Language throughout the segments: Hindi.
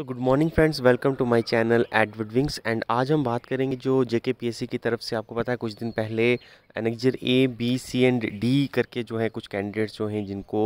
so good morning friends welcome to my channel Edward wings and आज हम बात करेंगे जो जेके पीएससी की तरफ से आपको पता है कुछ दिन पहले annexure A B C and D करके जो है कुछ कैंडिडेट्स जो हैं जिनको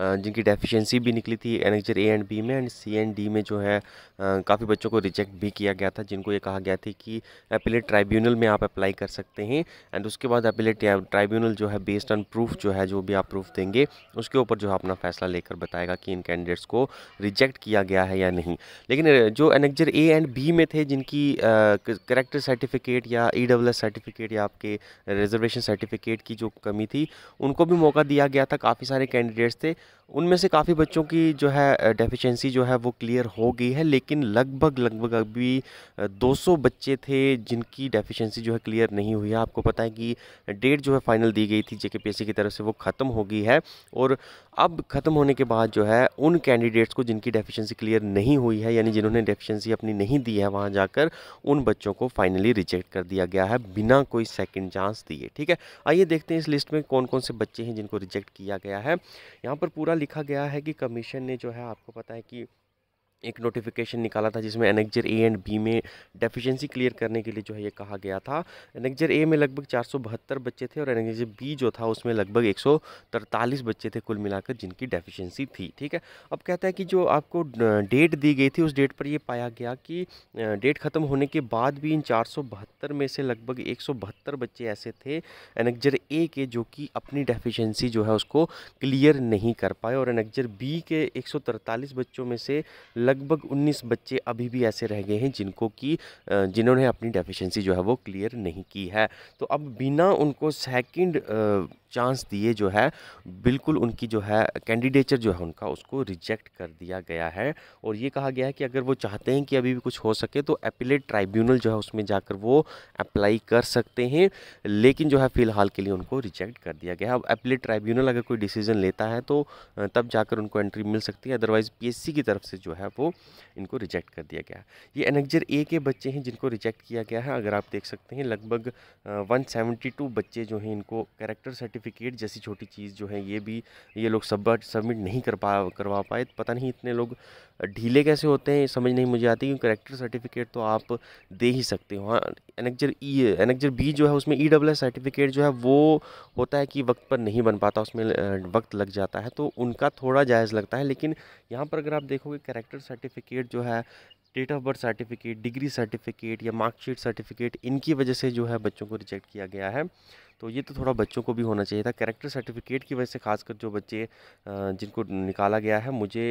जिनकी डेफिशिएंसी भी निकली थी एनेक्जर ए एंड बी में एंड सी एंड डी में जो है काफ़ी बच्चों को रिजेक्ट भी किया गया था जिनको ये कहा गया था कि अपीलेट ट्राइब्यूनल में आप अप्लाई कर सकते हैं एंड उसके बाद अपीलेट ट्राइब्यूनल जो है बेस्ड ऑन प्रूफ जो है जो भी आप प्रूफ देंगे उसके ऊपर जो है अपना फैसला लेकर बताएगा कि इन कैंडिडेट्स को रिजेक्ट किया गया है या नहीं लेकिन जो एनेक्जर ए एंड बी में थे जिनकी करेक्टर सर्टिफिकेट या ई डब्ल्यू सर्टिफिकेट या आपके रिजर्वेशन सर्टिफिकेट की जो कमी थी उनको भी मौका दिया गया था काफ़ी सारे कैंडिडेट्स थे उनमें से काफ़ी बच्चों की जो है डेफिशिएंसी जो है वो क्लियर हो गई है लेकिन लगभग लगभग अभी 200 बच्चे थे जिनकी डेफिशिएंसी जो है क्लियर नहीं हुई है आपको पता है कि डेट जो है फाइनल दी गई थी जेके पी की तरफ से वो ख़त्म हो गई है और अब ख़त्म होने के बाद जो है उन कैंडिडेट्स को जिनकी डेफिशेंसी क्लियर नहीं हुई है यानी जिन्होंने डेफिशेंसी अपनी नहीं दी है वहाँ जाकर उन बच्चों को फाइनली रिजेक्ट कर दिया गया है बिना कोई सेकेंड चांस दिए ठीक है आइए देखते हैं इस लिस्ट में कौन कौन से बच्चे हैं जिनको रिजेक्ट किया गया है यहाँ पर पूरा लिखा गया है कि कमीशन ने जो है आपको पता है कि एक नोटिफिकेशन निकाला था जिसमें एनेक्जर ए एंड बी में डेफिशिएंसी क्लियर करने के लिए जो है ये कहा गया था एनेक्जर ए में लगभग चार बच्चे थे और एनेक्जर बी जो था उसमें लगभग एक बच्चे थे कुल मिलाकर जिनकी डेफिशिएंसी थी ठीक है अब कहता है कि जो आपको डेट दी गई थी उस डेट पर ये पाया गया कि डेट ख़त्म होने के बाद भी इन चार में से लगभग एक बच्चे ऐसे थे एनेक्जर ए के जो कि अपनी डेफिशेंसी जो है उसको क्लियर नहीं कर पाए और एनेक्जर बी के एक बच्चों में से लगभग 19 बच्चे अभी भी ऐसे रह गए हैं जिनको कि जिन्होंने अपनी डेफिशिएंसी जो है वो क्लियर नहीं की है तो अब बिना उनको सेकंड चांस दिए जो है बिल्कुल उनकी जो है कैंडिडेचर जो है उनका उसको रिजेक्ट कर दिया गया है और ये कहा गया है कि अगर वो चाहते हैं कि अभी भी कुछ हो सके तो अपीलेट ट्राइब्यूनल जो है उसमें जाकर वो अप्लाई कर सकते हैं लेकिन जो है फ़िलहाल के लिए उनको रिजेक्ट कर दिया गया है अब अपीलेट ट्राइब्यूनल अगर कोई डिसीजन लेता है तो तब जाकर उनको एंट्री मिल सकती है अदरवाइज़ पी की तरफ से जो है को इनको रिजेक्ट कर दिया गया ये एनेक्जर ए के बच्चे हैं जिनको रिजेक्ट किया गया है अगर आप देख सकते हैं लगभग 172 बच्चे जो हैं इनको करेक्टर सर्टिफिकेट जैसी छोटी चीज़ जो है ये भी ये लोग सब सबमिट नहीं कर पा करवा पाए पता नहीं इतने लोग ढीले कैसे होते हैं समझ नहीं मुझे आती क्योंकि करेक्टर सर्टिफिकेट तो आप दे ही सकते हो हाँ annexure E e annexure B जो है उसमें ई डब्ल सर्टिफिकेट जो है वो होता है कि वक्त पर नहीं बन पाता उसमें वक्त लग जाता है तो उनका थोड़ा जायज़ लगता है लेकिन यहाँ पर अगर आप देखोगे करेक्टर सर्टिफिकेट जो है date of birth certificate degree certificate या मार्कशीट सर्टिफिकेट इनकी वजह से जो है बच्चों को रिजेक्ट किया गया है तो ये तो थोड़ा बच्चों को भी होना चाहिए था कैरेक्टर सर्टिफिकेट की वजह से खासकर जो बच्चे जिनको निकाला गया है मुझे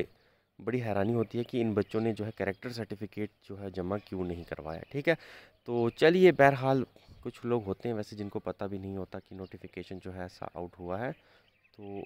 बड़ी हैरानी होती है कि इन बच्चों ने जो है करेक्टर सर्टिफिकेट जो है जमा क्यों नहीं करवाया ठीक है तो चलिए बहरहाल कुछ लोग होते हैं वैसे जिनको पता भी नहीं होता कि नोटिफिकेशन जो है ऐसा आउट हुआ है तो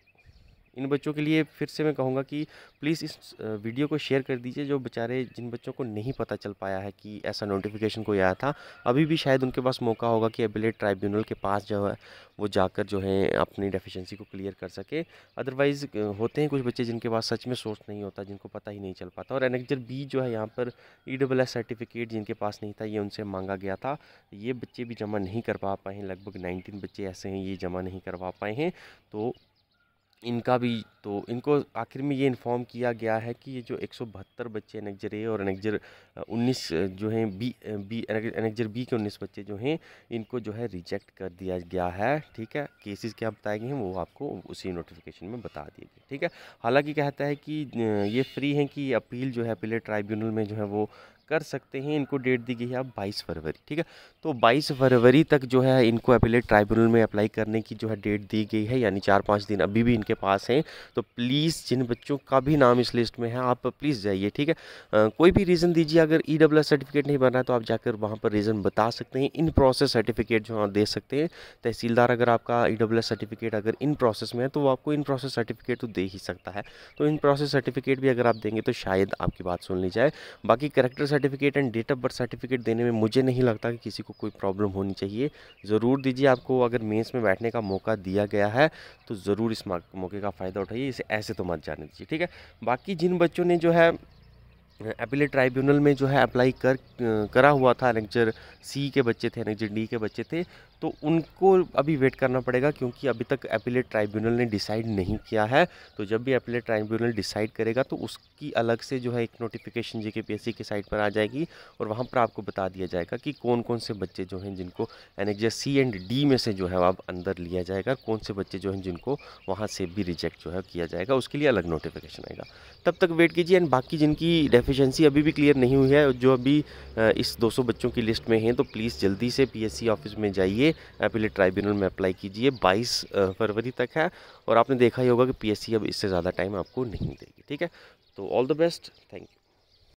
इन बच्चों के लिए फिर से मैं कहूँगा कि प्लीज़ इस वीडियो को शेयर कर दीजिए जो बेचारे जिन बच्चों को नहीं पता चल पाया है कि ऐसा नोटिफिकेशन कोई आया था अभी भी शायद उनके पास मौका होगा कि एबिलेट ट्राइब्यूनल के पास जो है वो जाकर जो है अपनी डेफिशिएंसी को क्लियर कर सके अदरवाइज़ होते हैं कुछ बच्चे जिनके पास सच में सोर्स नहीं होता जिनको पता ही नहीं चल पाता और एनेक्जर बी जो है यहाँ पर ई डबल एस सर्टिफिकेट जिनके पास नहीं था ये उनसे मांगा गया था ये बच्चे भी जमा नहीं करवा पाए हैं लगभग नाइनटीन बच्चे ऐसे हैं ये जमा नहीं करवा पाए हैं तो इनका भी तो इनको आखिर में ये इन्फॉर्म किया गया है कि ये जो एक सौ बहत्तर बच्चे एनेक्जर ए और एनेक्जर उन्नीस जो हैं बी बी एनेक्जर बी के उन्नीस बच्चे जो हैं इनको जो है रिजेक्ट कर दिया गया है ठीक है केसेस क्या बताए गए हैं वो आपको उसी नोटिफिकेशन में बता दिए गए ठीक है हालांकि कहता है कि ये फ्री हैं कि अपील जो है अपीले ट्राइब्यूनल में जो है वो कर सकते हैं इनको डेट दी गई है अब 22 फरवरी ठीक है तो 22 फरवरी तक जो है इनको अपीलेट ट्राइब्यूनल में अप्लाई करने की जो है डेट दी गई है यानी चार पाँच दिन अभी भी इनके पास हैं तो प्लीज़ जिन बच्चों का भी नाम इस लिस्ट में है आप प्लीज़ जाइए ठीक है आ, कोई भी रीज़न दीजिए अगर ई e सर्टिफिकेट नहीं बना तो आप जाकर वहाँ पर रीज़न बता सकते हैं इन प्रोसेस सर्टिफिकेट जो दे सकते हैं तहसीलदार अगर आपका ई e सर्टिफिकेट अगर इन प्रोसेस में है तो वो आपको इन प्रोसेस सर्टिफिकेट तो दे ही सकता है तो इन प्रोसेस सर्टिफिकेट भी अगर आप देंगे तो शायद आपकी बात सुन ली जाए बाकी character certificate and date of birth certificate देने में मुझे नहीं लगता कि किसी को कोई प्रॉब्लम होनी चाहिए ज़रूर दीजिए आपको अगर मेंस में बैठने का मौका दिया गया है तो ज़रूर इस मौके का फ़ायदा उठाइए इसे ऐसे तो मत जाने दीजिए ठीक है बाकी जिन बच्चों ने जो है अपीलेट ट्राइब्यूनल में जो है अप्लाई कर करा हुआ था लेक्चर सी के बच्चे थे लेक्चर डी के बच्चे थे तो उनको अभी वेट करना पड़ेगा क्योंकि अभी तक अपीलेट ट्राइब्यूनल ने डिसाइड नहीं किया है तो जब भी अपीलेट ट्राइब्यूनल डिसाइड करेगा तो उसकी अलग से जो है एक नोटिफिकेशन जे की साइट पर आ जाएगी और वहाँ पर आपको बता दिया जाएगा कि कौन कौन से बच्चे जो हैं जिनको एनेक्जर सी एंड डी में से जो है आप अंदर लिया जाएगा कौन से बच्चे जो हैं जिनको वहाँ से भी रिजेक्ट जो है किया जाएगा उसके लिए अलग नोटिफिकेशन आएगा तब तक वेट कीजिए एंड बाकी जिनकी डेफिनेशन वैकेंसी अभी भी क्लियर नहीं हुई है जो अभी इस 200 बच्चों की लिस्ट में हैं तो प्लीज़ जल्दी से पीएससी ऑफिस में जाइए अपीलेट ट्राइब्यूनल में अप्लाई कीजिए 22 फरवरी तक है और आपने देखा ही होगा कि पीएससी अब इससे ज़्यादा टाइम आपको नहीं देगी ठीक है तो all the best thank you